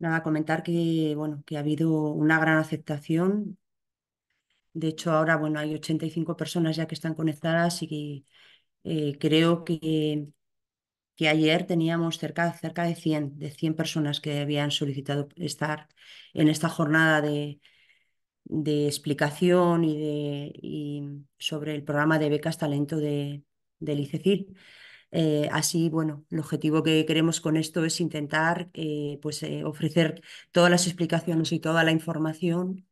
Nada, comentar que, bueno, que ha habido una gran aceptación. De hecho, ahora, bueno, hay 85 personas ya que están conectadas y que eh, creo que, que ayer teníamos cerca, cerca de 100, de personas que habían solicitado estar en esta jornada de, explicación y, de, sobre el programa de becas talento de, del eh, así, bueno, el objetivo que queremos con esto es intentar eh, pues, eh, ofrecer todas las explicaciones y toda la información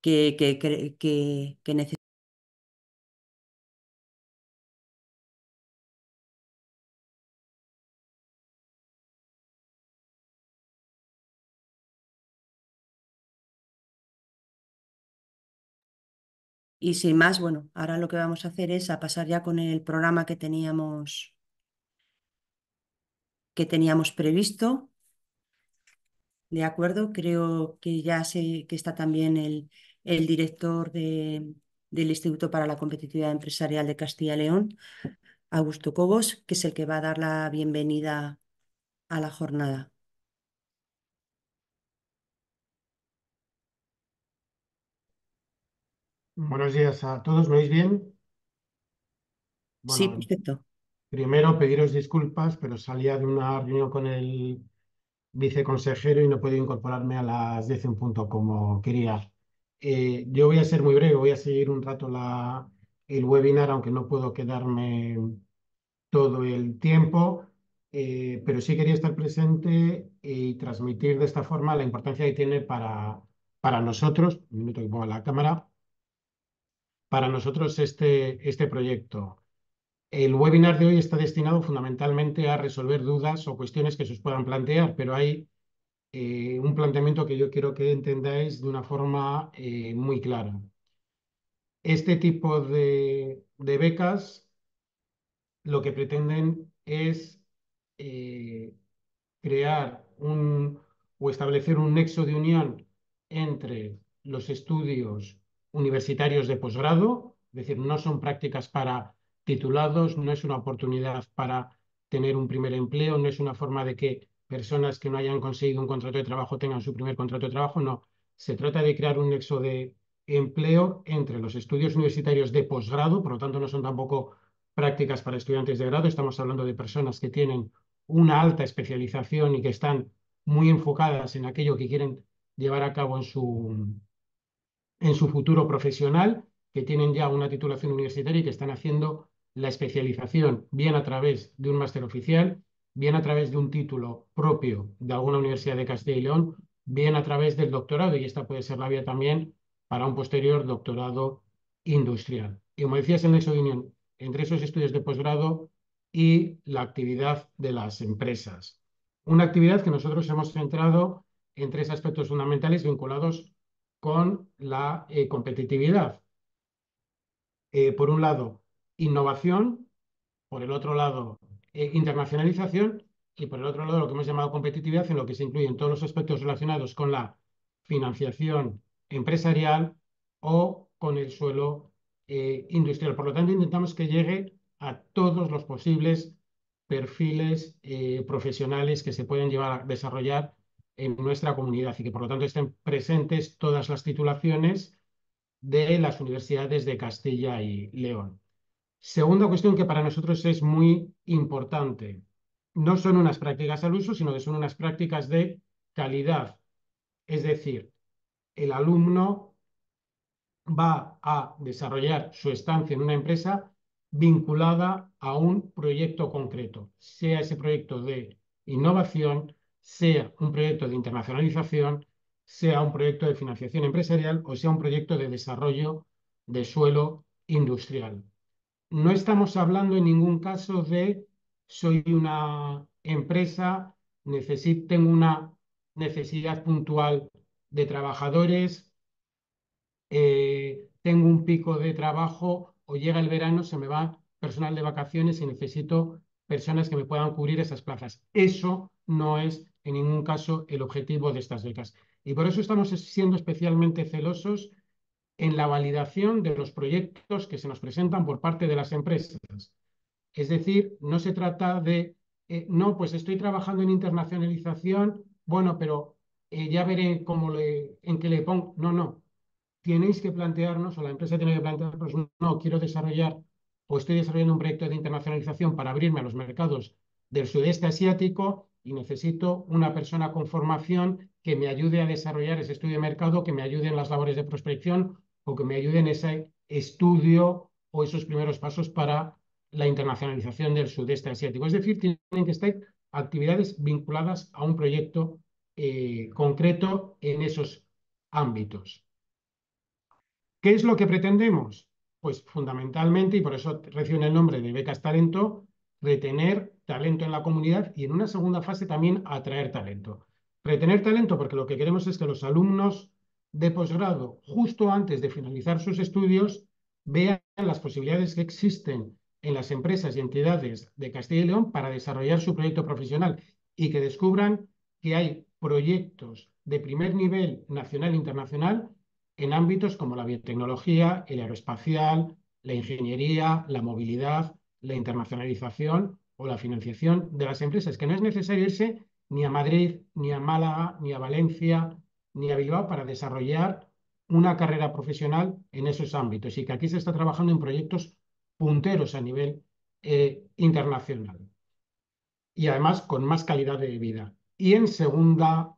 que, que, que necesitamos. Y sin más, bueno, ahora lo que vamos a hacer es a pasar ya con el programa que teníamos, que teníamos previsto. De acuerdo, creo que ya sé que está también el, el director del Instituto para la Competitividad Empresarial de Castilla y León, Augusto Cobos, que es el que va a dar la bienvenida a la jornada. Buenos días a todos. ¿Me oís bien? sí, perfecto. Primero, pediros disculpas, pero salía de una reunión con el viceconsejero y no puedo incorporarme a las 10 en punto como quería. Eh, yo voy a ser muy breve, voy a seguir un rato la, el webinar, aunque no puedo quedarme todo el tiempo, eh, pero sí quería estar presente y transmitir de esta forma la importancia que tiene para, para nosotros, un minuto que ponga la cámara, para nosotros este, este proyecto. El webinar de hoy está destinado fundamentalmente a resolver dudas o cuestiones que se os puedan plantear, pero hay eh, un planteamiento que yo quiero que entendáis de una forma eh, muy clara. Este tipo de, becas lo que pretenden es eh, crear un, o establecer un nexo de unión entre los estudios universitarios de posgrado, es decir, no son prácticas para titulados, no es una oportunidad para tener un primer empleo, no es una forma de que personas que no hayan conseguido un contrato de trabajo tengan su primer contrato de trabajo, no. Se trata de crear un nexo de empleo entre los estudios universitarios de posgrado, por lo tanto no son tampoco prácticas para estudiantes de grado, estamos hablando de personas que tienen una alta especialización y que están muy enfocadas en aquello que quieren llevar a cabo en su, en su futuro profesional, que tienen ya una titulación universitaria y que están haciendo la especialización, bien a través de un máster oficial, bien a través de un título propio de alguna universidad de Castilla y León, bien a través del doctorado, y esta puede ser la vía también para un posterior doctorado industrial. Y como decías, en la unión entre esos estudios de posgrado y la actividad de las empresas. Una actividad que nosotros hemos centrado en tres aspectos fundamentales vinculados con la eh, competitividad. Eh, por un lado, innovación, por el otro lado, eh, internacionalización y por el otro lado, lo que hemos llamado competitividad, en lo que se incluyen todos los aspectos relacionados con la financiación empresarial o con el suelo industrial. Por lo tanto, intentamos que llegue a todos los posibles perfiles profesionales que se pueden llevar a desarrollar en nuestra comunidad y que por lo tanto estén presentes todas las titulaciones de las universidades de Castilla y León. Segunda cuestión que para nosotros es muy importante. No son unas prácticas al uso, sino que son unas prácticas de calidad. Es decir, el alumno va a desarrollar su estancia en una empresa vinculada a un proyecto concreto, sea ese proyecto de innovación, sea un proyecto de internacionalización, sea un proyecto de financiación empresarial o sea un proyecto de desarrollo de suelo industrial. No estamos hablando en ningún caso de soy una empresa, tengo una necesidad puntual de trabajadores, eh, tengo un pico de trabajo o llega el verano, se me va personal de vacaciones y necesito personas que me puedan cubrir esas plazas. Eso no es en ningún caso el objetivo de estas becas. Y por eso estamos siendo especialmente celosos en la validación de los proyectos que se nos presentan por parte de las empresas. Es decir, no se trata de, eh, no, pues estoy trabajando en internacionalización, bueno, pero eh, ya veré cómo le, en qué le pongo. No, no. Tenéis que plantearnos, o la empresa tiene que plantearnos, no, quiero desarrollar o estoy desarrollando un proyecto de internacionalización para abrirme a los mercados del sudeste asiático, y necesito una persona con formación que me ayude a desarrollar ese estudio de mercado, que me ayude en las labores de prospección o que me ayude en ese estudio o esos primeros pasos para la internacionalización del sudeste asiático. Es decir, tienen que estar actividades vinculadas a un proyecto eh, concreto en esos ámbitos. ¿Qué es lo que pretendemos? Pues fundamentalmente, y por eso reciben el nombre de becas talento, retener talento en la comunidad y en una segunda fase también atraer talento. Retener talento porque lo que queremos es que los alumnos de posgrado, justo antes de finalizar sus estudios, vean las posibilidades que existen en las empresas y entidades de Castilla y León para desarrollar su proyecto profesional y que descubran que hay proyectos de primer nivel nacional e internacional en ámbitos como la biotecnología, el aeroespacial, la ingeniería, la movilidad, la internacionalización o la financiación de las empresas, que no es necesario irse ni a Madrid, ni a Málaga, ni a Valencia, ni a Bilbao para desarrollar una carrera profesional en esos ámbitos y que aquí se está trabajando en proyectos punteros a nivel eh, internacional y además con más calidad de vida. Y en segunda,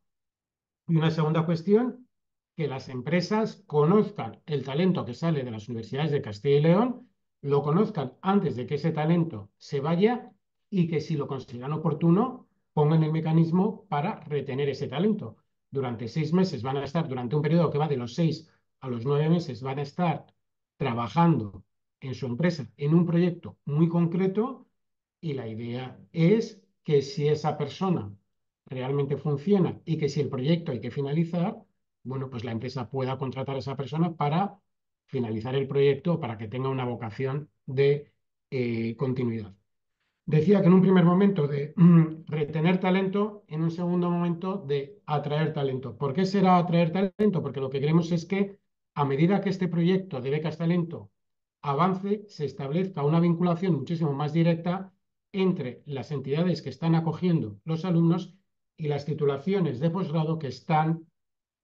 una segunda cuestión, que las empresas conozcan el talento que sale de las universidades de Castilla y León, lo conozcan antes de que ese talento se vaya y que si lo consideran oportuno, pongan el mecanismo para retener ese talento. Durante seis meses van a estar, durante un periodo que va de los seis a los nueve meses, van a estar trabajando en su empresa en un proyecto muy concreto y la idea es que si esa persona realmente funciona y que si el proyecto hay que finalizar, bueno, pues la empresa pueda contratar a esa persona para finalizar el proyecto para que tenga una vocación de eh, continuidad. Decía que en un primer momento de mm, retener talento, en un segundo momento de atraer talento. ¿Por qué será atraer talento? Porque lo que queremos es que a medida que este proyecto de becas talento avance, se establezca una vinculación muchísimo más directa entre las entidades que están acogiendo los alumnos y las titulaciones de posgrado que están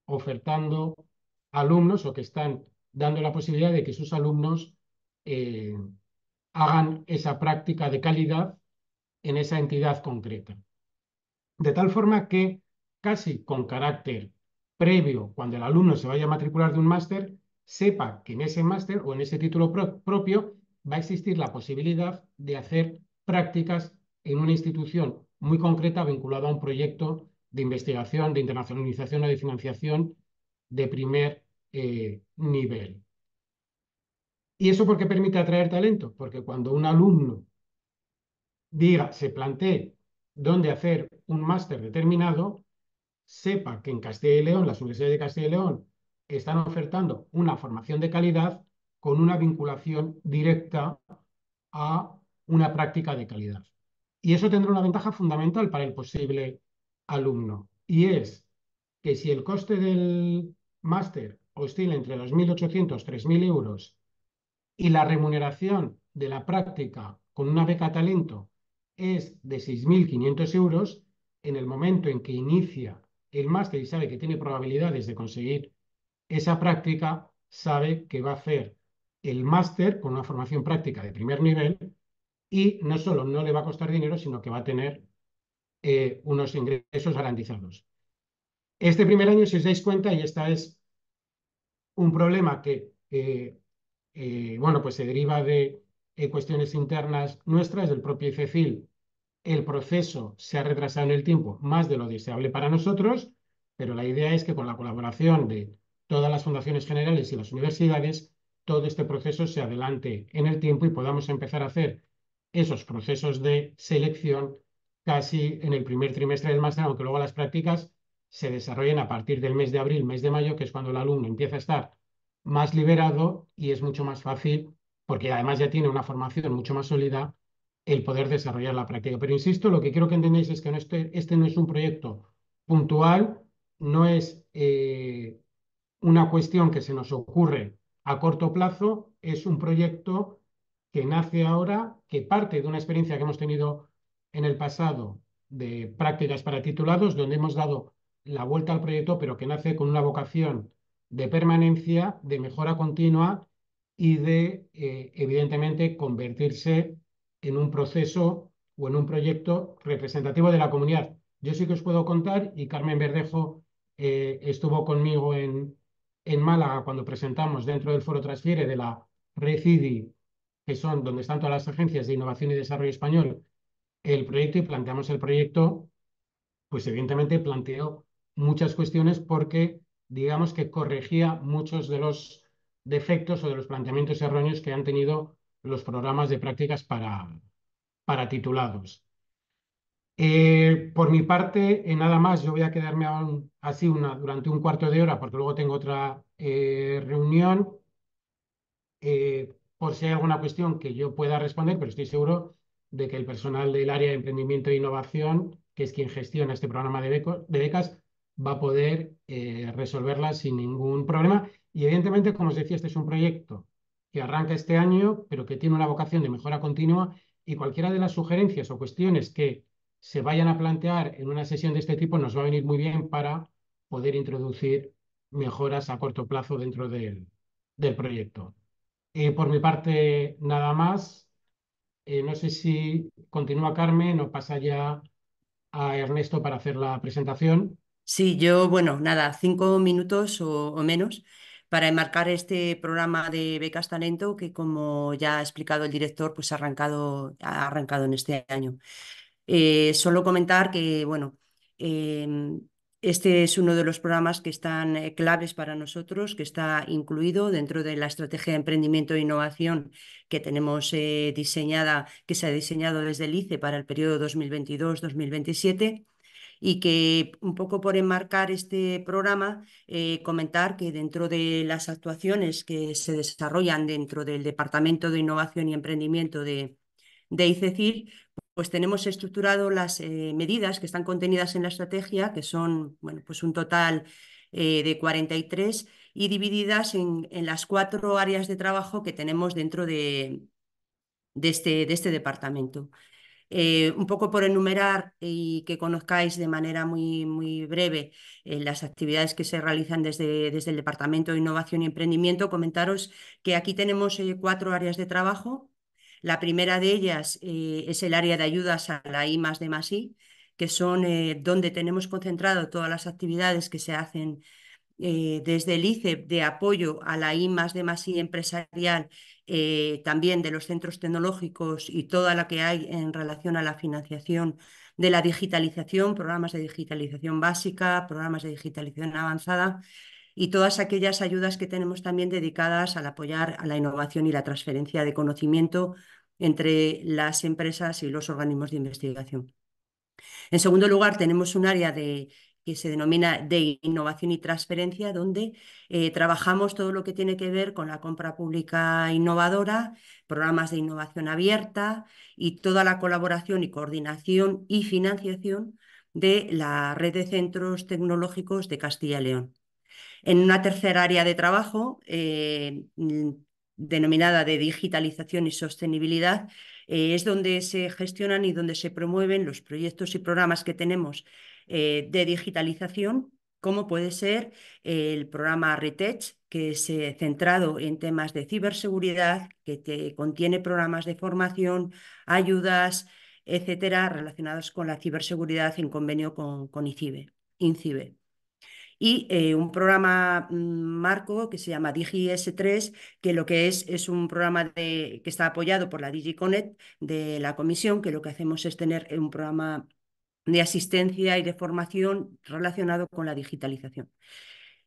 ofertando alumnos o que están dando la posibilidad de que sus alumnos eh, hagan esa práctica de calidad en esa entidad concreta. De tal forma que casi con carácter previo, cuando el alumno se vaya a matricular de un máster, sepa que en ese máster o en ese título propio va a existir la posibilidad de hacer prácticas en una institución muy concreta vinculada a un proyecto de investigación, de internacionalización o de financiación de primer eh, nivel. ¿Y eso por qué permite atraer talento? Porque cuando un alumno diga, se plantee dónde hacer un máster determinado, sepa que en Castilla y León, las universidades de Castilla y León, están ofertando una formación de calidad con una vinculación directa a una práctica de calidad. Y eso tendrá una ventaja fundamental para el posible alumno, y es que si el coste del máster oscila entre 2800 y 3.000 euros y la remuneración de la práctica con una beca talento es de 6.500 euros, en el momento en que inicia el máster y sabe que tiene probabilidades de conseguir esa práctica, sabe que va a hacer el máster con una formación práctica de primer nivel y no solo no le va a costar dinero, sino que va a tener eh, unos ingresos garantizados. Este primer año, si os dais cuenta, y esta es un problema que eh, eh, bueno, pues se deriva de eh, cuestiones internas nuestras, del propio ICECIL. El proceso se ha retrasado en el tiempo más de lo deseable para nosotros, pero la idea es que con la colaboración de todas las fundaciones generales y las universidades, todo este proceso se adelante en el tiempo y podamos empezar a hacer esos procesos de selección casi en el primer trimestre del máster, aunque luego las prácticas se desarrollen a partir del mes de abril, mes de mayo, que es cuando el alumno empieza a estar más liberado y es mucho más fácil, porque además ya tiene una formación mucho más sólida, el poder desarrollar la práctica. Pero insisto, lo que quiero que entendáis es que no este, este no es un proyecto puntual, no es eh, una cuestión que se nos ocurre a corto plazo, es un proyecto que nace ahora, que parte de una experiencia que hemos tenido en el pasado de prácticas para titulados, donde hemos dado la vuelta al proyecto, pero que nace con una vocación de permanencia, de mejora continua y de, eh, evidentemente, convertirse en un proceso o en un proyecto representativo de la comunidad. Yo sí que os puedo contar, y Carmen Verdejo eh, estuvo conmigo en, en Málaga cuando presentamos dentro del foro Transfiere de la RECIDI, que son donde están todas las agencias de innovación y desarrollo español, el proyecto y planteamos el proyecto, pues evidentemente planteó muchas cuestiones porque digamos que corregía muchos de los defectos o de los planteamientos erróneos que han tenido los programas de prácticas para, para titulados. Eh, por mi parte, eh, nada más, yo voy a quedarme así durante un cuarto de hora porque luego tengo otra eh, reunión. por si hay alguna cuestión que yo pueda responder, pero estoy seguro de que el personal del área de emprendimiento e innovación, que es quien gestiona este programa de, de becas, va a poder eh, resolverla sin ningún problema. Y evidentemente, como os decía, este es un proyecto que arranca este año, pero que tiene una vocación de mejora continua y cualquiera de las sugerencias o cuestiones que se vayan a plantear en una sesión de este tipo nos va a venir muy bien para poder introducir mejoras a corto plazo dentro del, proyecto. por mi parte, nada más. Eh, no sé si continúa Carmen o pasa ya a Ernesto para hacer la presentación. Sí, yo, bueno, nada, cinco minutos o, menos para enmarcar este programa de Becas Talento que, como ya ha explicado el director, pues ha arrancado, ha arrancado en este año. Eh, solo comentar que, bueno, em, este es uno de los programas que están eh, claves para nosotros, que está incluido dentro de la estrategia de emprendimiento e innovación que tenemos eh, diseñada, que se ha diseñado desde el ICE para el periodo 2022-2027 y que un poco por enmarcar este programa, eh, comentar que dentro de las actuaciones que se desarrollan dentro del Departamento de Innovación y Emprendimiento de, de ICECIR, pues tenemos estructurado las eh, medidas que están contenidas en la estrategia, que son bueno, pues un total eh, de 43 y divididas en, las cuatro áreas de trabajo que tenemos dentro de, este, de este departamento. Eh, un poco por enumerar y que conozcáis de manera muy, muy breve eh, las actividades que se realizan desde, desde el Departamento de Innovación y Emprendimiento, comentaros que aquí tenemos eh, cuatro áreas de trabajo. La primera de ellas es el área de ayudas a la I de que son donde tenemos concentrado todas las actividades que se hacen desde el ICEP de apoyo a la I de I empresarial eh, también de los centros tecnológicos y toda la que hay en relación a la financiación de la digitalización, programas de digitalización básica, programas de digitalización avanzada y todas aquellas ayudas que tenemos también dedicadas al apoyar a la innovación y la transferencia de conocimiento entre las empresas y los organismos de investigación. En segundo lugar, tenemos un área de que se denomina de innovación y transferencia, donde eh, trabajamos todo lo que tiene que ver con la compra pública innovadora, programas de innovación abierta y toda la colaboración y coordinación y financiación de la red de centros tecnológicos de Castilla y León. En una tercera área de trabajo, eh, denominada de digitalización y sostenibilidad, eh, es donde se gestionan y donde se promueven los proyectos y programas que tenemos eh, de digitalización, como puede ser el programa Retech, que es centrado en temas de ciberseguridad, que te, contiene programas de formación, ayudas, etcétera, relacionados con la ciberseguridad en convenio con, con INCIBE. Y eh, un programa mm, marco que se llama DigiS3, que lo que es es un programa de, que está apoyado por la DigiConnect de la comisión, que lo que hacemos es tener un programa de asistencia y de formación relacionado con la digitalización.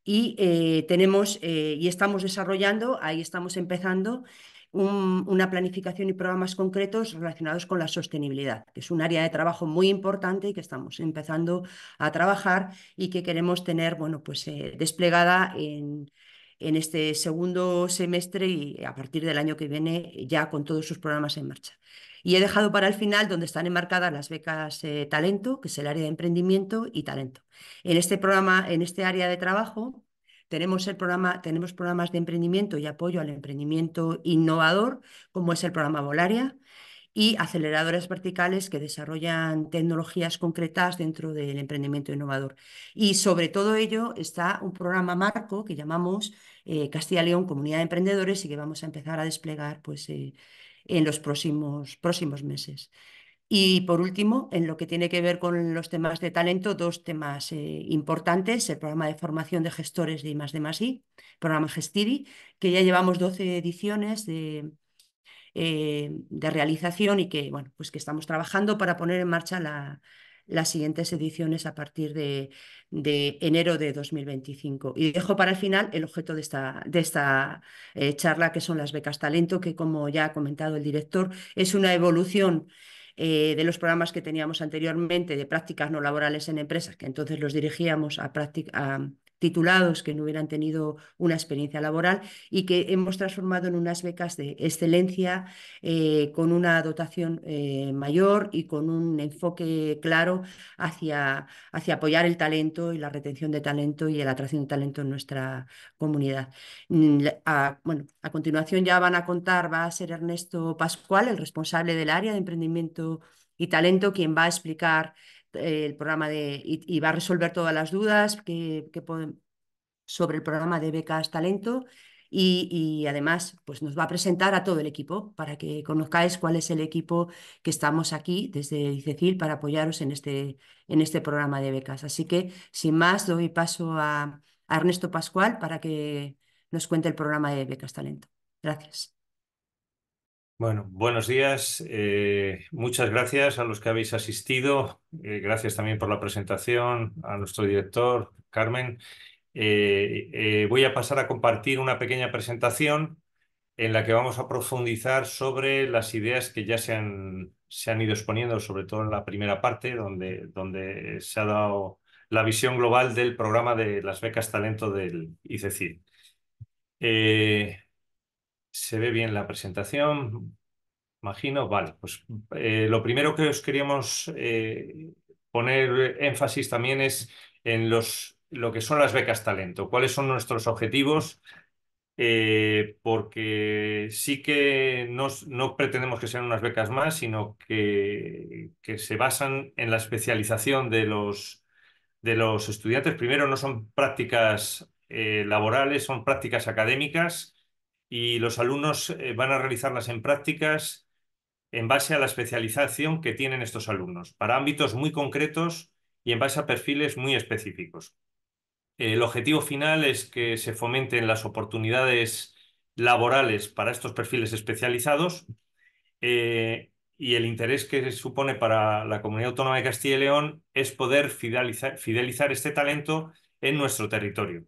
Y eh, tenemos eh, y estamos desarrollando, ahí estamos empezando, una planificación y programas concretos relacionados con la sostenibilidad, que es un área de trabajo muy importante y que estamos empezando a trabajar y que queremos tener bueno, pues, eh, desplegada en este segundo semestre y a partir del año que viene ya con todos sus programas en marcha. Y he dejado para el final donde están enmarcadas las becas eh, talento, que es el área de emprendimiento y talento. En este programa, en este área de trabajo, tenemos, el programa, tenemos programas de emprendimiento y apoyo al emprendimiento innovador, como es el programa Volaria, y aceleradores verticales que desarrollan tecnologías concretas dentro del emprendimiento innovador. Y sobre todo ello está un programa marco que llamamos eh, Castilla León Comunidad de Emprendedores y que vamos a empezar a desplegar pues, eh, en los próximos, próximos meses. Y por último, en lo que tiene que ver con los temas de talento, dos temas eh, importantes, el programa de formación de gestores de I, de programa Gestiri que ya llevamos 12 ediciones de, eh, de realización y que, bueno, pues que estamos trabajando para poner en marcha la, las siguientes ediciones a partir de, de enero de 2025. Y dejo para el final el objeto de esta, de esta eh, charla, que son las becas talento, que como ya ha comentado el director, es una evolución. Eh, de los programas que teníamos anteriormente de prácticas no laborales en empresas, que entonces los dirigíamos a, práctica, titulados que no hubieran tenido una experiencia laboral y que hemos transformado en unas becas de excelencia eh, con una dotación eh, mayor y con un enfoque claro hacia, hacia apoyar el talento y la retención de talento y la atracción de talento en nuestra comunidad. Mm, a, bueno, a continuación ya van a contar, va a ser Ernesto Pascual, el responsable del área de emprendimiento y talento, quien va a explicar eh, el programa de, y, va a resolver todas las dudas que, que sobre el programa de becas talento y, además pues nos va a presentar a todo el equipo para que conozcáis cuál es el equipo que estamos aquí desde ICECIL para apoyaros en este, en este programa de becas. Así que sin más doy paso a Ernesto Pascual para que nos cuente el programa de becas talento. Gracias. Bueno, buenos días. Eh, muchas gracias a los que habéis asistido. Eh, gracias también por la presentación a nuestro director, Carmen. Eh, voy a pasar a compartir una pequeña presentación en la que vamos a profundizar sobre las ideas que ya se han, se han ido exponiendo, sobre todo en la primera parte, donde, donde se ha dado la visión global del programa de las becas talento del ICECIL. Se ve bien la presentación, imagino. Vale, pues eh, lo primero que os queríamos eh, poner énfasis también es en los, lo que son las becas talento. ¿Cuáles son nuestros objetivos? Eh, porque sí que no, pretendemos que sean unas becas más, sino que, que se basan en la especialización de los, de los estudiantes. Primero, no son prácticas laborales, son prácticas académicas y los alumnos eh, van a realizarlas en prácticas en base a la especialización que tienen estos alumnos, para ámbitos muy concretos y en base a perfiles muy específicos. El objetivo final es que se fomenten las oportunidades laborales para estos perfiles especializados eh, y el interés que se supone para la comunidad autónoma de Castilla y León es poder fidelizar este talento en nuestro territorio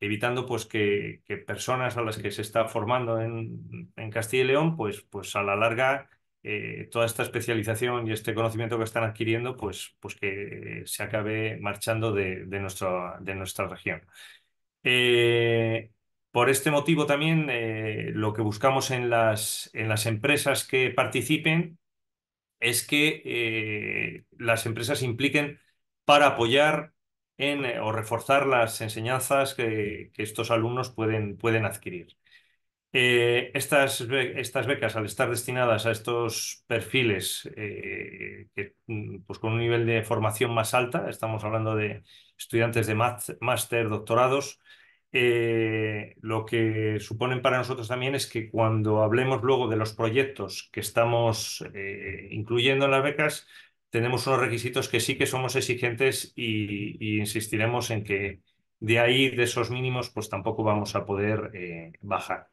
evitando pues que, personas a las que se está formando en, Castilla y León, pues, pues a la larga eh, toda esta especialización y este conocimiento que están adquiriendo, pues, pues que se acabe marchando de, de, de nuestra región. Eh, por este motivo también eh, lo que buscamos en las, en las empresas que participen es que las empresas impliquen para apoyar en, eh, o reforzar las enseñanzas que, estos alumnos pueden, adquirir. Eh, estas, becas, al estar destinadas a estos perfiles eh, mm, pues con un nivel de formación más alta, estamos hablando de estudiantes de máster, doctorados, lo que suponen para nosotros también es que cuando hablemos luego de los proyectos que estamos incluyendo en las becas, tenemos unos requisitos que sí que somos exigentes y, insistiremos en que de ahí, de esos mínimos, pues tampoco vamos a poder eh, bajar.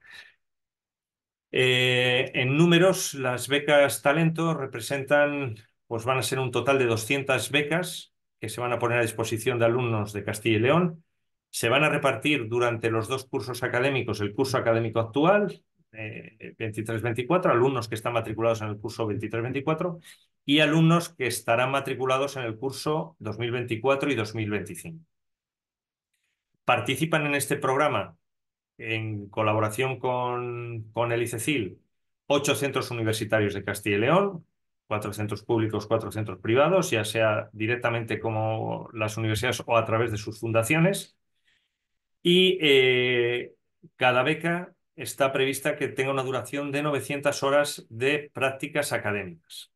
Eh, en números, las becas talento representan, pues van a ser un total de 200 becas que se van a poner a disposición de alumnos de Castilla y León. Se van a repartir durante los dos cursos académicos, el curso académico actual 23-24, eh, alumnos que están matriculados en el curso 23-24 y alumnos que estarán matriculados en el curso 2024 y 2025. Participan en este programa en colaboración con, con el ICECIL ocho centros universitarios de Castilla y León, cuatro centros públicos, cuatro centros privados, ya sea directamente como las universidades o a través de sus fundaciones. Y eh, cada beca está prevista que tenga una duración de 900 horas de prácticas académicas.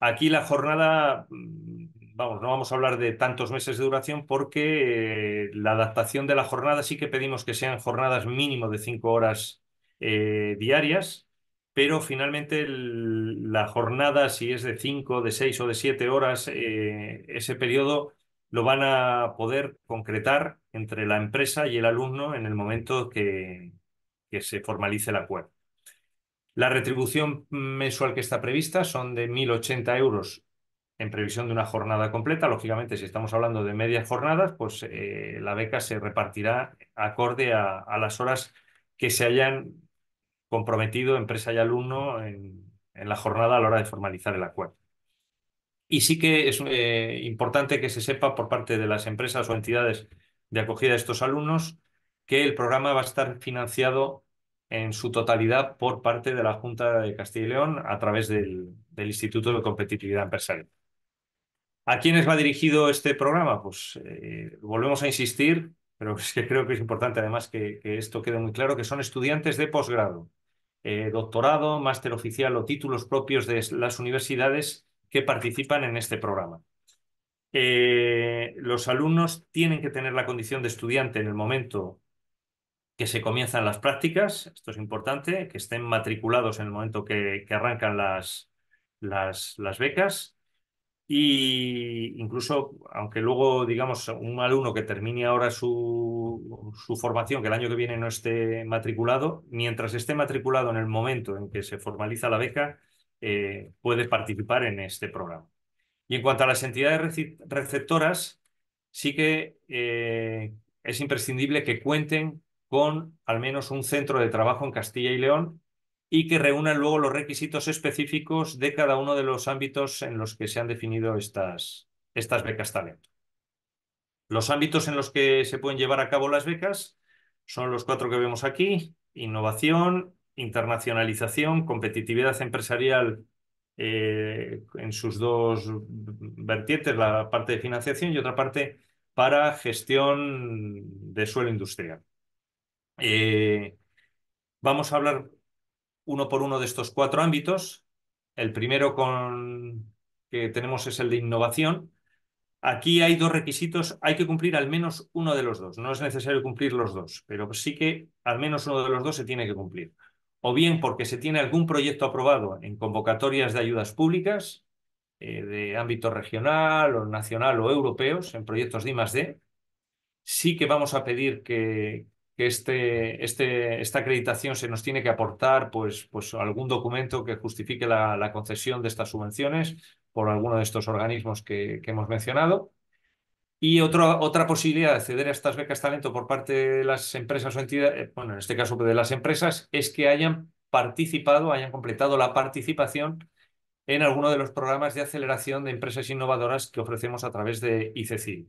Aquí la jornada, mm, vamos, no vamos a hablar de tantos meses de duración porque eh, la adaptación de la jornada sí que pedimos que sean jornadas mínimo de 5 horas eh, diarias, pero finalmente la jornada, si es de 5, de 6 o de 7 horas, eh, ese periodo lo van a poder concretar entre la empresa y el alumno en el momento que, que se formalice el acuerdo. La retribución mensual que está prevista son de 1.080 euros en previsión de una jornada completa. Lógicamente, si estamos hablando de medias jornadas, pues eh, la beca se repartirá acorde a, las horas que se hayan comprometido empresa y alumno en, la jornada a la hora de formalizar el acuerdo. Y sí que es eh, importante que se sepa por parte de las empresas o entidades de acogida de estos alumnos que el programa va a estar financiado en su totalidad por parte de la Junta de Castilla y León a través del, Instituto de Competitividad Empresarial. ¿A quiénes va dirigido este programa? Pues eh, volvemos a insistir, pero es que creo que es importante además que, esto quede muy claro, que son estudiantes de posgrado, eh, doctorado, máster oficial o títulos propios de las universidades que participan en este programa. Eh, los alumnos tienen que tener la condición de estudiante en el momento que se comienzan las prácticas, esto es importante, que estén matriculados en el momento que, arrancan las, becas y incluso, aunque luego, digamos, un alumno que termine ahora su, formación, que el año que viene no esté matriculado, mientras esté matriculado en el momento en que se formaliza la beca, eh, puede participar en este programa. Y en cuanto a las entidades receptoras, sí que eh, es imprescindible que cuenten con al menos un centro de trabajo en Castilla y León y que reúnan luego los requisitos específicos de cada uno de los ámbitos en los que se han definido estas, estas becas talento. Los ámbitos en los que se pueden llevar a cabo las becas son los cuatro que vemos aquí, innovación, internacionalización, competitividad empresarial eh, en sus dos vertientes, la parte de financiación y otra parte para gestión de suelo industrial. Eh, vamos a hablar uno por uno de estos cuatro ámbitos. El primero con, que tenemos es el de innovación. Aquí hay dos requisitos, hay que cumplir al menos uno de los dos. No es necesario cumplir los dos, pero sí que al menos uno de los dos se tiene que cumplir. O bien porque se tiene algún proyecto aprobado en convocatorias de ayudas públicas eh, de ámbito regional o nacional o europeos, en proyectos de I+.D. Sí que vamos a pedir que, que este, este, esta acreditación se nos tiene que aportar pues, pues algún documento que justifique la, concesión de estas subvenciones por alguno de estos organismos que, hemos mencionado. Y otra posibilidad de acceder a estas becas talento por parte de las empresas o entidades, eh, bueno, en este caso de las empresas, es que hayan participado, hayan completado la participación en alguno de los programas de aceleración de empresas innovadoras que ofrecemos a través de ICCI.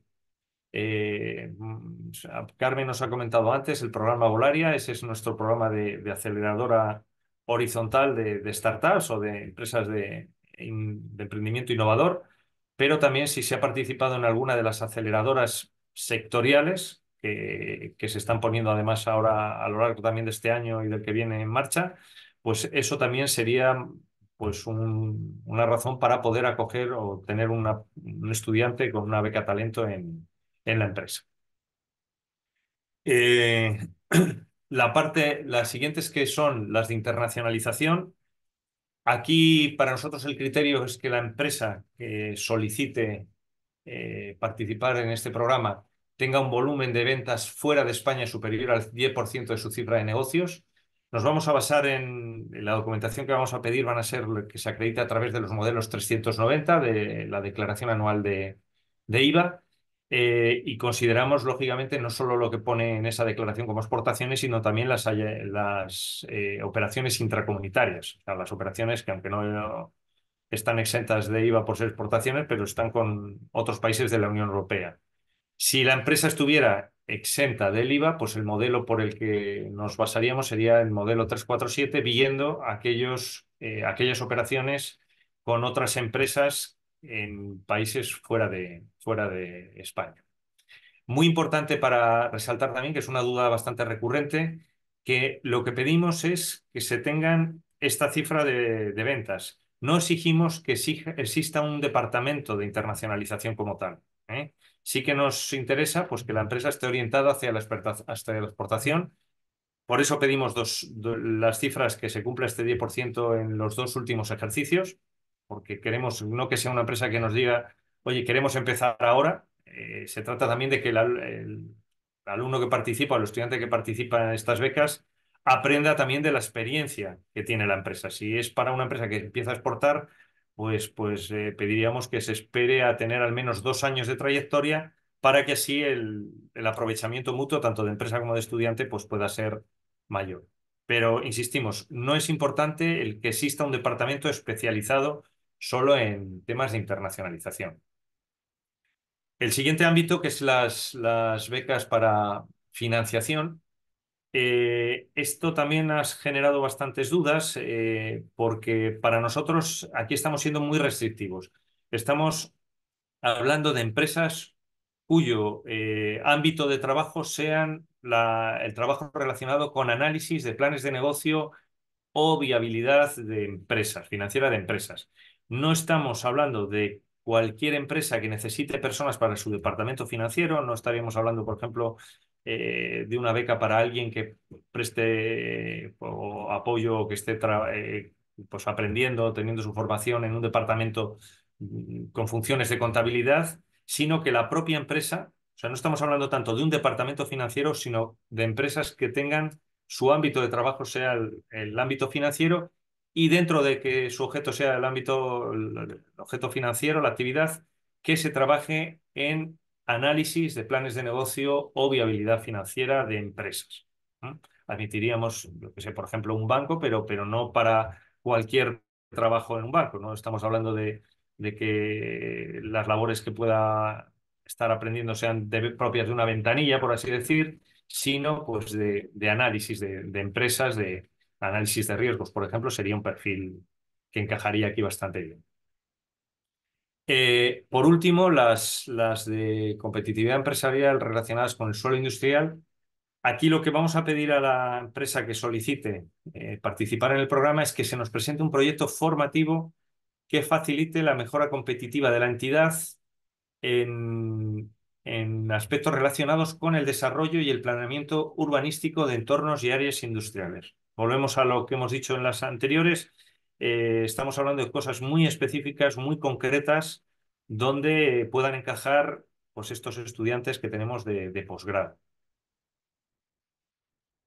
Eh, mm, Carmen nos ha comentado antes el programa Volaria, ese es nuestro programa de, aceleradora horizontal de, startups o de empresas de, emprendimiento innovador, pero también si se ha participado en alguna de las aceleradoras sectoriales que, se están poniendo además ahora a lo largo también de este año y del que viene en marcha, pues eso también sería pues una razón para poder acoger o tener un estudiante con una beca talento en, en la empresa. Eh, la parte, las siguientes que son las de internacionalización. Aquí para nosotros el criterio es que la empresa que solicite eh, participar en este programa tenga un volumen de ventas fuera de España superior al 10% de su cifra de negocios. Nos vamos a basar en, la documentación que vamos a pedir, van a ser que se acredite a través de los modelos 390 de la declaración anual de IVA eh, y consideramos, lógicamente, no solo lo que pone en esa declaración como exportaciones, sino también las, eh, operaciones intracomunitarias, o sea, las operaciones que aunque no están exentas de IVA por ser exportaciones, pero están con otros países de la Unión Europea. Si la empresa estuviera exenta del IVA, pues el modelo por el que nos basaríamos sería el modelo 347, viendo aquellos, eh, aquellas operaciones con otras empresas en países fuera de, fuera de España. Muy importante para resaltar también, que es una duda bastante recurrente, que lo que pedimos es que se tengan esta cifra de, ventas. No exigimos que exista un departamento de internacionalización como tal. ¿eh? Sí que nos interesa pues, que la empresa esté orientada hacia la, exportación. Por eso pedimos las cifras que se cumpla este 10% en los dos últimos ejercicios, porque queremos no que sea una empresa que nos diga oye, queremos empezar ahora. Eh, se trata también de que el, alumno que participa, el estudiante que participa en estas becas, aprenda también de la experiencia que tiene la empresa. Si es para una empresa que empieza a exportar, pues, pues eh, pediríamos que se espere a tener al menos dos años de trayectoria para que así el, el aprovechamiento mutuo, tanto de empresa como de estudiante, pues pueda ser mayor. Pero insistimos, no es importante el que exista un departamento especializado solo en temas de internacionalización. El siguiente ámbito, que es las, becas para financiación, eh, esto también ha generado bastantes dudas eh, porque para nosotros aquí estamos siendo muy restrictivos. Estamos hablando de empresas cuyo eh, ámbito de trabajo sean el trabajo relacionado con análisis de planes de negocio o viabilidad de empresas, financiera de empresas. No estamos hablando de cualquier empresa que necesite personas para su departamento financiero, no estaríamos hablando, por ejemplo, eh, de una beca para alguien que preste eh, apoyo o que esté eh, pues aprendiendo, teniendo su formación en un departamento mm, con funciones de contabilidad, sino que la propia empresa, o sea, no estamos hablando tanto de un departamento financiero, sino de empresas que tengan su ámbito de trabajo sea el ámbito financiero y dentro de que su objeto sea el ámbito, el objeto financiero, la actividad, que se trabaje en análisis de planes de negocio o viabilidad financiera de empresas. Admitiríamos, que sé, por ejemplo, un banco, pero, pero no para cualquier trabajo en un banco. No estamos hablando de, que las labores que pueda estar aprendiendo sean propias de una ventanilla, por así decir, sino pues de, análisis de, de empresas, de, análisis de riesgos, por ejemplo, sería un perfil que encajaría aquí bastante bien. Eh, por último, las, de competitividad empresarial relacionadas con el suelo industrial. Aquí lo que vamos a pedir a la empresa que solicite eh, participar en el programa es que se nos presente un proyecto formativo que facilite la mejora competitiva de la entidad en aspectos relacionados con el desarrollo y el planeamiento urbanístico de entornos y áreas industriales. Volvemos a lo que hemos dicho en las anteriores. Eh, estamos hablando de cosas muy específicas, muy concretas, donde puedan encajar pues, estos estudiantes que tenemos de, posgrado.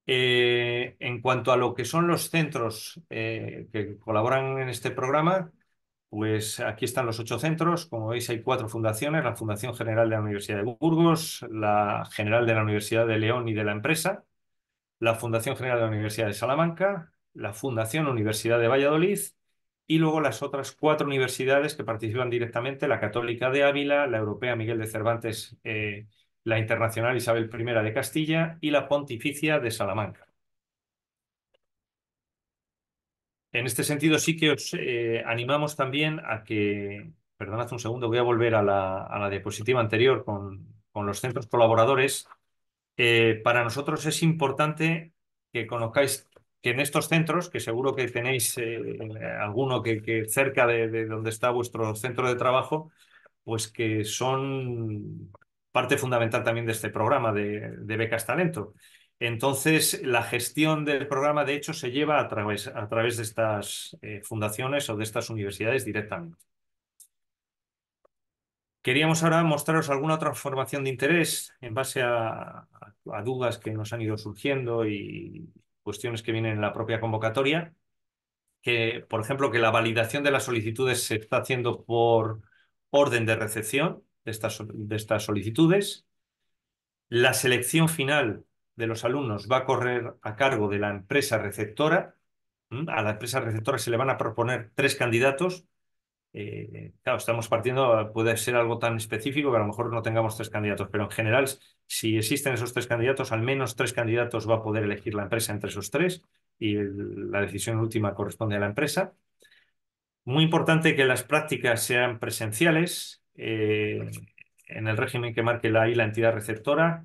Eh, en cuanto a lo que son los centros eh, que colaboran en este programa, pues aquí están los ocho centros. Como veis, hay cuatro fundaciones, la Fundación General de la Universidad de Burgos, la General de la Universidad de León y de la empresa, la Fundación General de la Universidad de Salamanca, la Fundación Universidad de Valladolid y luego las otras cuatro universidades que participan directamente, la Católica de Ávila, la Europea Miguel de Cervantes, eh, la Internacional Isabel I de Castilla y la Pontificia de Salamanca. En este sentido sí que os eh, animamos también a que, perdonad un segundo, voy a volver a la, diapositiva anterior con, con los centros colaboradores. Eh, para nosotros es importante que conozcáis que en estos centros, que seguro que tenéis eh, alguno que, cerca de, donde está vuestro centro de trabajo, pues que son parte fundamental también de este programa de, becas talento. Entonces, la gestión del programa, de hecho, se lleva a través, a través de estas eh, fundaciones o de estas universidades directamente. Queríamos ahora mostraros alguna transformación de interés en base a, dudas que nos han ido surgiendo y cuestiones que vienen en la propia convocatoria. Que, por ejemplo, que la validación de las solicitudes se está haciendo por orden de recepción de estas, de estas solicitudes. La selección final de los alumnos va a correr a cargo de la empresa receptora. A la empresa receptora se le van a proponer tres candidatos eh, claro, estamos partiendo, puede ser algo tan específico que a lo mejor no tengamos tres candidatos, pero en general, si existen esos tres candidatos, al menos tres candidatos va a poder elegir la empresa entre esos tres y la decisión última corresponde a la empresa. Muy importante que las prácticas sean presenciales eh, en el régimen que marque la, I la entidad receptora,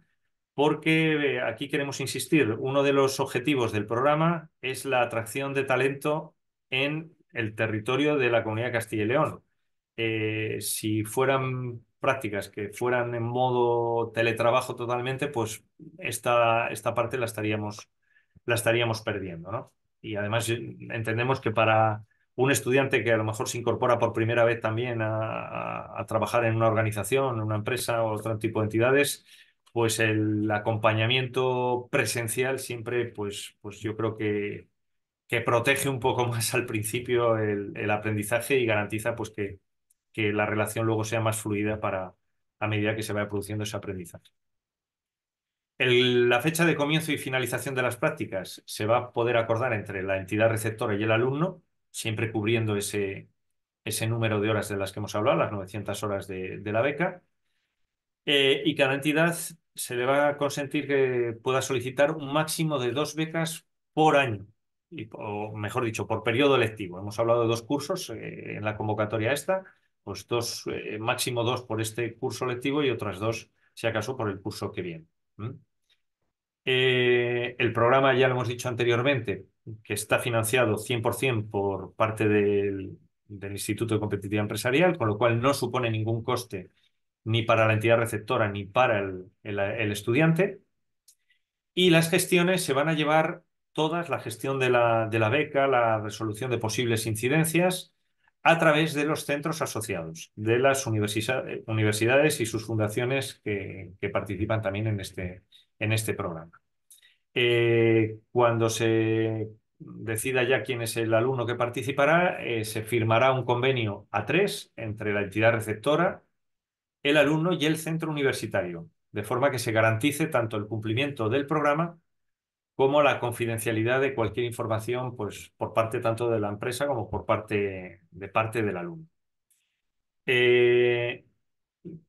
porque eh, aquí queremos insistir, uno de los objetivos del programa es la atracción de talento en el territorio de la Comunidad de Castilla y León. Eh, si fueran prácticas que fueran en modo teletrabajo totalmente, pues esta, esta parte la estaríamos, la estaríamos perdiendo. Y además eh, entendemos que para un estudiante que a lo mejor se incorpora por primera vez también a, trabajar en una organización, una empresa o otro tipo de entidades, pues el acompañamiento presencial siempre, pues, pues yo creo que que protege un poco más al principio el, aprendizaje y garantiza pues, que, la relación luego sea más fluida para, a medida que se vaya produciendo ese aprendizaje. la fecha de comienzo y finalización de las prácticas se va a poder acordar entre la entidad receptora y el alumno, siempre cubriendo ese, ese número de horas de las que hemos hablado, las 900 horas de, la beca. Eh, y cada entidad se le va a consentir que pueda solicitar un máximo de dos becas por año o mejor dicho, por periodo lectivo. Hemos hablado de dos cursos eh, en la convocatoria esta, pues dos, eh, máximo dos por este curso lectivo y otras dos, si acaso, por el curso que viene. Eh, el programa, ya lo hemos dicho anteriormente, que está financiado 100% por parte del, Instituto de Competitividad Empresarial, con lo cual no supone ningún coste ni para la entidad receptora ni para el estudiante. Y las gestiones se van a llevar todas la gestión de la, beca, la resolución de posibles incidencias a través de los centros asociados, de las universidades y sus fundaciones que, participan también en este, este programa. Eh, cuando se decida ya quién es el alumno que participará, eh, se firmará un convenio a tres entre la entidad receptora, el alumno y el centro universitario, de forma que se garantice tanto el cumplimiento del programa como la confidencialidad de cualquier información pues, por parte tanto de la empresa como por parte de parte del alumno. Eh,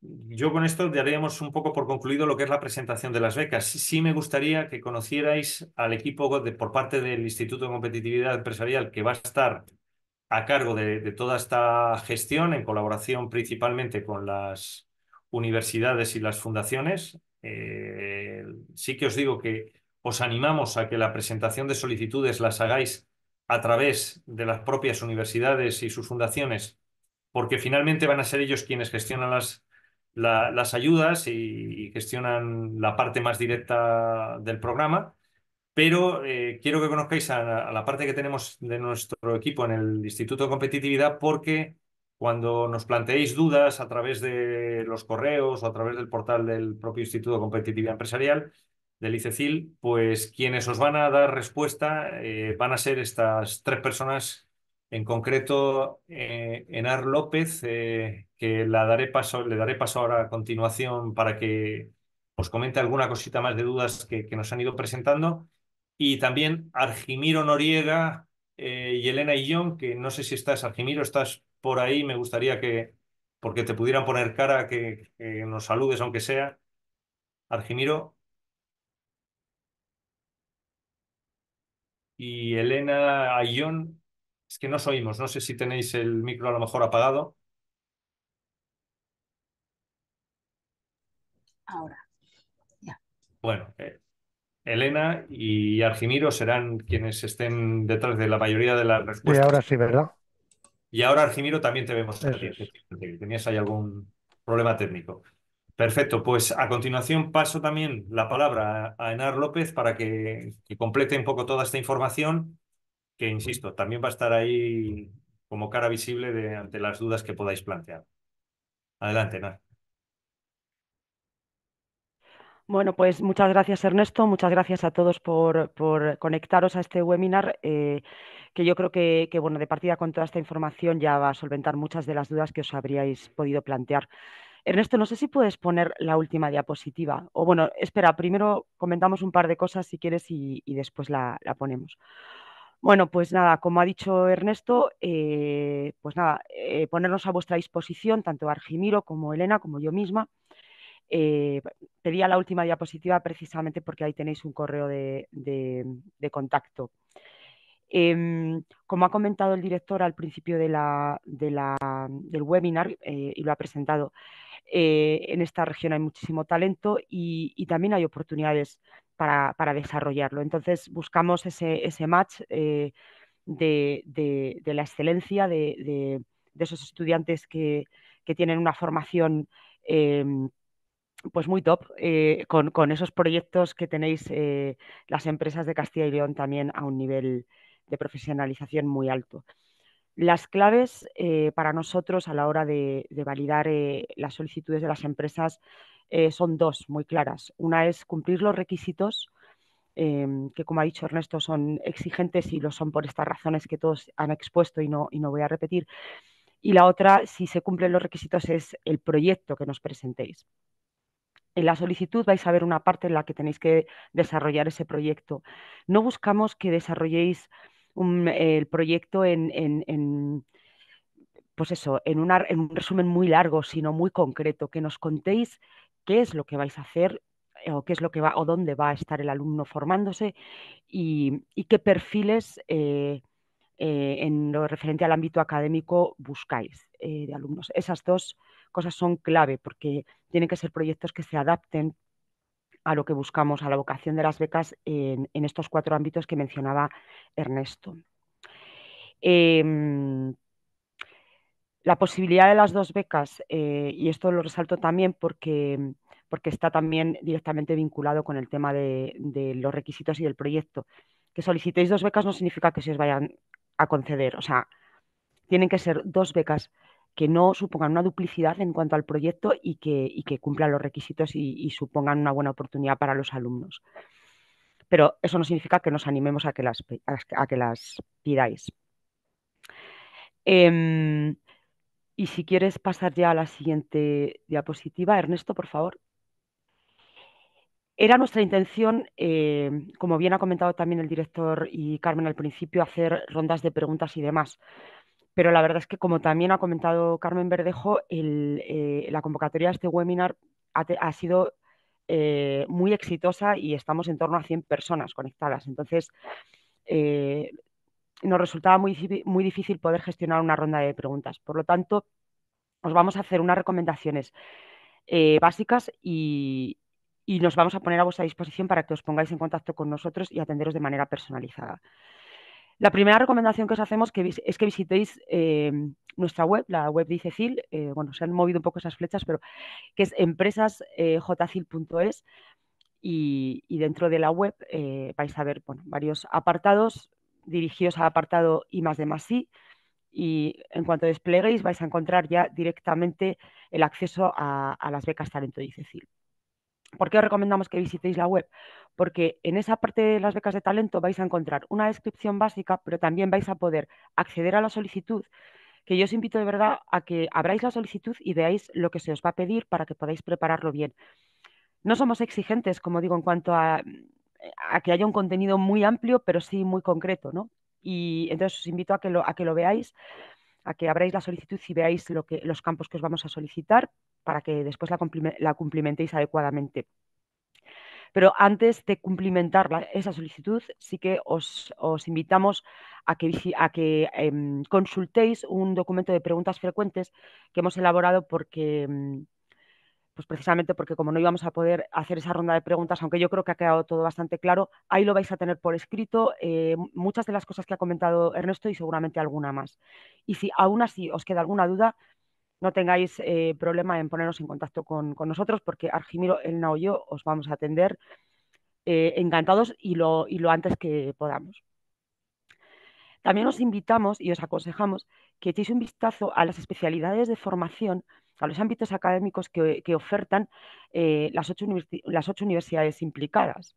yo con esto daríamos un poco por concluido lo que es la presentación de las becas. Sí me gustaría que conocierais al equipo de, por parte del Instituto de Competitividad Empresarial que va a estar a cargo de, toda esta gestión en colaboración principalmente con las universidades y las fundaciones. Eh, sí que os digo que os animamos a que la presentación de solicitudes las hagáis a través de las propias universidades y sus fundaciones, porque finalmente van a ser ellos quienes gestionan las, ayudas y, gestionan la parte más directa del programa. Pero eh, quiero que conozcáis a la parte que tenemos de nuestro equipo en el Instituto de Competitividad, porque cuando nos planteéis dudas a través de los correos o a través del portal del propio Instituto de Competitividad Empresarial, del ICECIL, pues quienes os van a dar respuesta eh, van a ser estas tres personas, en concreto eh, Enar López, eh, que la daré paso, le daré paso ahora a continuación para que os comente alguna cosita más de dudas que, nos han ido presentando, y también Argimiro Noriega y Elena Illón, que no sé si estás, Argimiro, estás por ahí, me gustaría que, porque te pudieran poner cara, que, que nos saludes aunque sea. Argimiro, y Elena Ayón, es que no os oímos, no sé si tenéis el micro a lo mejor apagado. Ahora, ya. Bueno, eh, Elena y Argimiro serán quienes estén detrás de la mayoría de las respuestas. Y ahora sí, ¿verdad? Y ahora, Argimiro, también te vemos. Tenías ahí algún problema técnico. Perfecto, pues a continuación paso también la palabra a Enar López para que, complete un poco toda esta información, que insisto, también va a estar ahí como cara visible de, ante las dudas que podáis plantear. Adelante, Enar. Bueno, pues muchas gracias Ernesto, muchas gracias a todos por, conectaros a este webinar, eh, que yo creo que, que, bueno, de partida con toda esta información ya va a solventar muchas de las dudas que os habríais podido plantear. Ernesto, no sé si puedes poner la última diapositiva. O bueno, espera, primero comentamos un par de cosas si quieres y, después la, ponemos. Bueno, pues nada, como ha dicho Ernesto, eh, pues nada, eh, ponernos a vuestra disposición, tanto Argimiro como Elena, como yo misma. Eh, pedía la última diapositiva precisamente porque ahí tenéis un correo de contacto. Em, como ha comentado el director al principio del webinar eh, y lo ha presentado, eh, en esta región hay muchísimo talento y, también hay oportunidades para, desarrollarlo. Entonces buscamos ese, match eh, de, la excelencia de, esos estudiantes que, tienen una formación em, pues muy top con, esos proyectos que tenéis las empresas de Castilla y León también a un nivel de profesionalización muy alto. Las claves eh, para nosotros a la hora de, validar eh, las solicitudes de las empresas eh, son dos muy claras. Una es cumplir los requisitos, em, que como ha dicho Ernesto son exigentes y lo son por estas razones que todos han expuesto y no, y no voy a repetir. Y la otra, si se cumplen los requisitos, es el proyecto que nos presentéis. En la solicitud vais a ver una parte en la que tenéis que desarrollar ese proyecto. No buscamos que desarrolléis el proyecto en, en, en pues eso, en, un resumen muy largo, sino muy concreto, que nos contéis qué es lo que vais a hacer eh, o qué es lo que va o dónde va a estar el alumno formándose y, qué perfiles eh, eh, en lo referente al ámbito académico buscáis de alumnos. Esas dos cosas son clave porque tienen que ser proyectos que se adapten a lo que buscamos, a la vocación de las becas en, estos cuatro ámbitos que mencionaba Ernesto. Em, la posibilidad de las dos becas, eh, y esto lo resalto también porque, porque, está también directamente vinculado con el tema de, de, los requisitos y del proyecto. Que solicitéis dos becas no significa que se os vayan a conceder, o sea, tienen que ser dos becas que no supongan una duplicidad en cuanto al proyecto y que, cumplan los requisitos y, supongan una buena oportunidad para los alumnos. Pero eso no significa que nos animemos a que las, pidáis. Em, y si quieres pasar ya a la siguiente diapositiva, Ernesto, por favor. Era nuestra intención, eh, como bien ha comentado también el director y Carmen al principio, hacer rondas de preguntas y demás pero la verdad es que, como también ha comentado Carmen Verdejo, eh, la convocatoria de este webinar ha, sido eh, muy exitosa y estamos en torno a 100 personas conectadas. Entonces, eh, nos resultaba muy, difícil poder gestionar una ronda de preguntas. Por lo tanto, os vamos a hacer unas recomendaciones básicas y nos vamos a poner a vuestra disposición para que os pongáis en contacto con nosotros y atenderos de manera personalizada. La primera recomendación que os hacemos es que visitéis eh, nuestra web, la web de cecil eh, bueno, se han movido un poco esas flechas, pero que es empresasjcil.es eh, y, dentro de la web vais a ver bueno, varios apartados dirigidos al apartado I más de más sí, y en cuanto despleguéis vais a encontrar ya directamente el acceso a, las becas Talento de ¿Por qué os recomendamos que visitéis la web? Porque en esa parte de las becas de talento vais a encontrar una descripción básica, pero también vais a poder acceder a la solicitud, que yo os invito de verdad a que abráis la solicitud y veáis lo que se os va a pedir para que podáis prepararlo bien. No somos exigentes, como digo, en cuanto a, que haya un contenido muy amplio, pero sí muy concreto, ¿no? Y entonces os invito a que lo, a que lo veáis, a que abráis la solicitud y veáis lo que, los campos que os vamos a solicitar para que después la, cumplimentéis adecuadamente. Pero antes de cumplimentar esa solicitud, sí que os, invitamos a que, em, consultéis un documento de preguntas frecuentes que hemos elaborado porque, em, pues precisamente porque como no íbamos a poder hacer esa ronda de preguntas, aunque yo creo que ha quedado todo bastante claro, ahí lo vais a tener por escrito, eh, muchas de las cosas que ha comentado Ernesto y seguramente alguna más. Y si aún así os queda alguna duda, no tengáis eh, problema en poneros en contacto con, nosotros porque Argimiro, Elna o yo os vamos a atender eh, encantados y lo, y lo antes que podamos. También os invitamos y os aconsejamos que echéis un vistazo a las especialidades de formación, a los ámbitos académicos que, ofertan eh, las, ocho las, ocho universidades implicadas.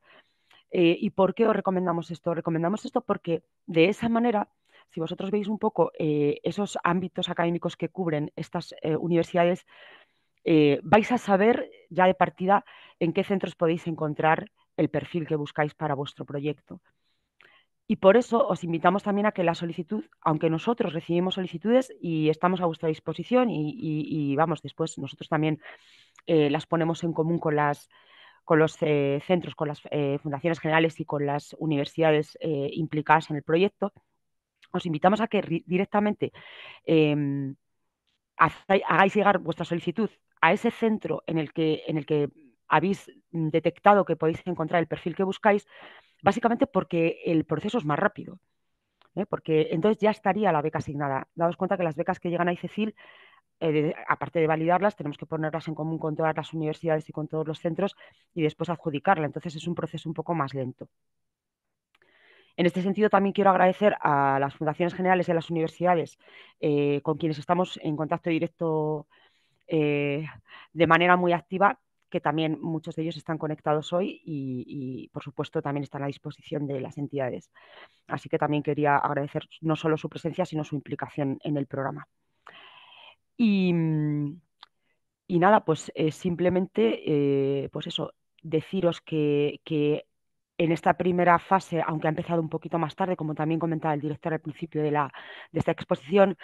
¿Y por qué os recomendamos esto? Recomendamos esto porque de esa manera si vosotros veis un poco eh, esos ámbitos académicos que cubren estas eh, universidades, eh, vais a saber ya de partida en qué centros podéis encontrar el perfil que buscáis para vuestro proyecto. Y por eso os invitamos también a que la solicitud, aunque nosotros recibimos solicitudes y estamos a vuestra disposición y, vamos, después nosotros también las ponemos en común con los centros, con las fundaciones generales y con las universidades implicadas en el proyecto os invitamos a que directamente em, hagáis llegar vuestra solicitud a ese centro en el que, en el que habéis detectado que podéis encontrar el perfil que buscáis, básicamente porque el proceso es más rápido. ¿eh? Porque entonces ya estaría la beca asignada. Daos cuenta que las becas que llegan a ICECIL, eh, aparte de validarlas, tenemos que ponerlas en común con todas las universidades y con todos los centros y después adjudicarla. Entonces es un proceso un poco más lento. En este sentido, también quiero agradecer a las fundaciones generales y a las universidades eh, con quienes estamos en contacto directo eh, de manera muy activa, que también muchos de ellos están conectados hoy y, por supuesto, también están a disposición de las entidades. Así que también quería agradecer no solo su presencia, sino su implicación en el programa. Y, mm, nada, pues simplemente, eh, pues eso, deciros que, que en esta primera fase, aunque ha empezado un poquito más tarde, como también comentaba el director al principio de, esta exposición,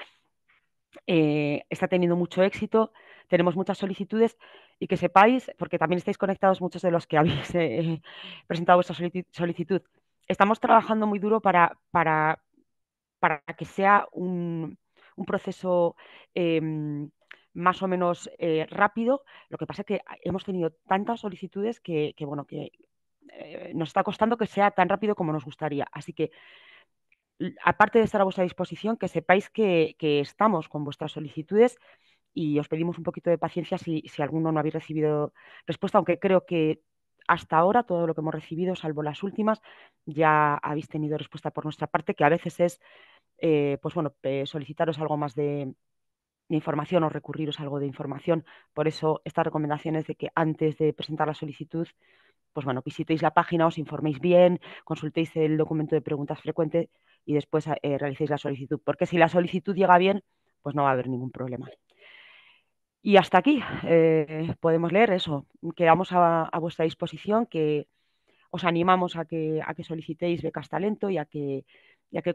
eh, está teniendo mucho éxito, tenemos muchas solicitudes y que sepáis, porque también estáis conectados muchos de los que habéis eh, presentado vuestra solicitud, estamos trabajando muy duro para, para, para que sea un, proceso em, más o menos eh, rápido. Lo que pasa es que hemos tenido tantas solicitudes que bueno, que eh, nos está costando que sea tan rápido como nos gustaría. Así que, aparte de estar a vuestra disposición, que sepáis que, estamos con vuestras solicitudes y os pedimos un poquito de paciencia si, alguno no habéis recibido respuesta, aunque creo que hasta ahora todo lo que hemos recibido, salvo las últimas, ya habéis tenido respuesta por nuestra parte, que a veces es, eh, pues bueno, eh, solicitaros algo más de, de, información o recurriros algo de información. Por eso estas recomendaciones de que antes de presentar la solicitud pues bueno, visitéis la página, os informéis bien, consultéis el documento de preguntas frecuentes y después eh, realicéis la solicitud, porque si la solicitud llega bien, pues no va a haber ningún problema. Y hasta aquí eh, podemos leer eso. Quedamos a, vuestra disposición, que os animamos a que, a que solicitéis becas talento y a que,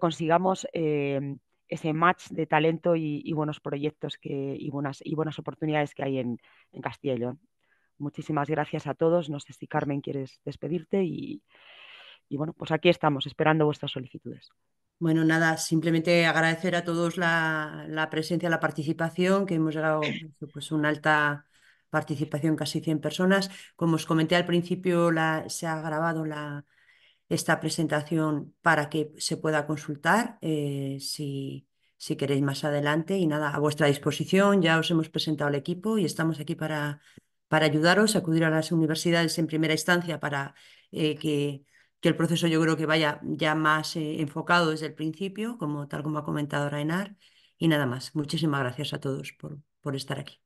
consigamos em, ese match de talento y, buenos proyectos y, buenas, oportunidades que hay en, en muchísimas gracias a todos. No sé si Carmen quieres despedirte y, y bueno, pues aquí estamos esperando vuestras solicitudes. Bueno, nada, simplemente agradecer a todos la, la presencia, la participación, que hemos llegado pues una alta participación, casi 100 personas. Como os comenté al principio, la, se ha grabado esta presentación para que se pueda consultar eh, si, si queréis más adelante. Y nada, a vuestra disposición, ya os hemos presentado el equipo y estamos aquí para para ayudaros, acudir a las universidades en primera instancia para eh, que, el proceso yo creo que vaya ya más eh, enfocado desde el principio, como tal como ha comentado Rainar. Y nada más, muchísimas gracias a todos por, por estar aquí.